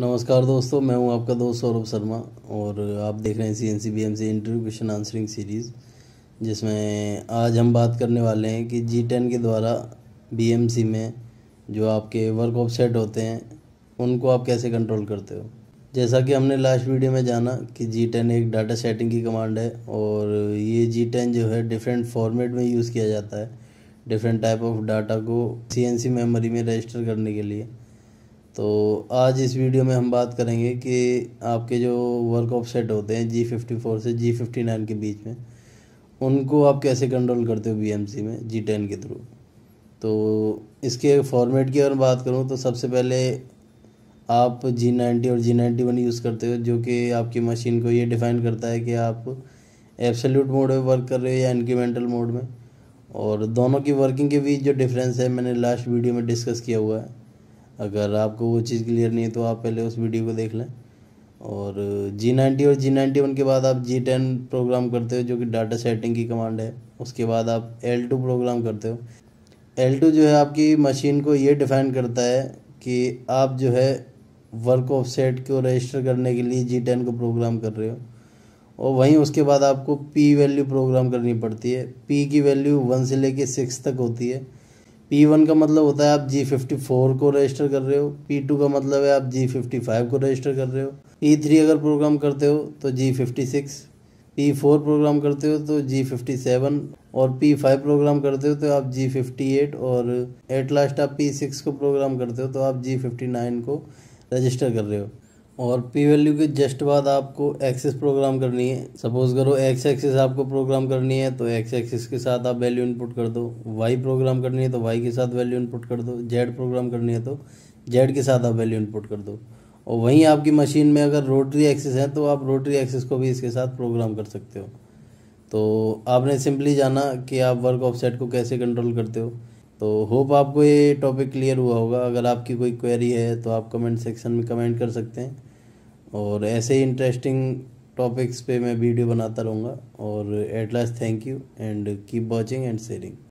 नमस्कार दोस्तों मैं हूं आपका दोस्त सौरभ शर्मा और आप देख रहे हैं C N C B M C interview question answering series जिसमें आज हम बात करने वाले हैं कि जी टेन के द्वारा बी एम सी में जो आपके वर्क ऑफसेट होते हैं उनको आप कैसे कंट्रोल करते हो जैसा कि हमने लास्ट वीडियो में जाना कि जी टेन एक डाटा सेटिंग की कमांड है और ये जी टेन जो है डिफरेंट फॉर्मेट में यूज़ किया जाता है डिफरेंट टाइप ऑफ डाटा को सी एन सी मेमोरी में रजिस्टर करने के लिए तो आज इस वीडियो में हम बात करेंगे कि आपके जो वर्क ऑफसेट होते हैं जी फिफ्टी फोर से जी फिफ्टी नाइन के बीच में उनको आप कैसे कंट्रोल करते हो बीएमसी में जी टेन के थ्रू तो इसके फॉर्मेट की अगर बात करूँ तो सबसे पहले आप जी नाइन्टी और जी नाइन्टी वन यूज़ करते हो जो कि आपकी मशीन को ये डिफ़ाइन करता है कि आप एब्सोल्यूट मोड में वर्क कर रहे हो या इंक्रीमेंटल मोड में और दोनों की वर्किंग के बीच जो डिफरेंस है मैंने लास्ट वीडियो में डिस्कस किया हुआ है अगर आपको वो चीज़ क्लियर नहीं है तो आप पहले उस वीडियो को देख लें और जी नाइन्टी और जी नाइन्टी वन के बाद आप जी टेन प्रोग्राम करते हो जो कि डाटा सेटिंग की कमांड है उसके बाद आप एल टू प्रोग्राम करते हो एल टू जो है आपकी मशीन को ये डिफाइन करता है कि आप जो है वर्क ऑफसेट को रजिस्टर करने के लिए जी टेन को प्रोग्राम कर रहे हो और वहीं उसके बाद आपको पी वैल्यू प्रोग्राम करनी पड़ती है पी की वैल्यू वन से लेके सिक्स तक होती है पी वन का मतलब होता है आप जी फिफ्टी फोर को रजिस्टर कर रहे हो पी टू का मतलब है आप जी फिफ्टी फाइव को रजिस्टर कर रहे हो P3 थ्री अगर प्रोग्राम करते हो तो G fifty six four program करते हो तो जी फिफ्टी सेवन और पी फाइव प्रोग्राम करते हो तो आप जी फिफ्टी एट और एट लास्ट आप पी सिक्स को प्रोग्राम करते हो तो आप जी फिफ्टी नाइन को रजिस्टर कर रहे हो और पी वैल्यू के जस्ट बाद आपको एक्सेस प्रोग्राम करनी है सपोज करो एक्स एक्सेस आपको प्रोग्राम करनी है तो एक्स एक्सेस के साथ आप वैल्यू इनपुट कर दो वाई प्रोग्राम करनी है तो वाई के साथ वैल्यू इनपुट कर दो जेड प्रोग्राम करनी है तो जेड के साथ आप वैल्यू इनपुट कर दो और वहीं आपकी मशीन में अगर रोटरी एक्सेस है तो आप रोटरी एक्सेस को भी इसके साथ प्रोग्राम कर सकते हो तो आपने सिंपली जाना कि आप वर्क ऑफसेट को कैसे कंट्रोल करते हो तो होप आपको ये टॉपिक क्लियर हुआ होगा अगर आपकी कोई क्वेरी है तो आप कमेंट सेक्शन में कमेंट कर सकते हैं और ऐसे ही इंटरेस्टिंग टॉपिक्स पे मैं वीडियो बनाता रहूँगा और at last thank you and keep watching and sharing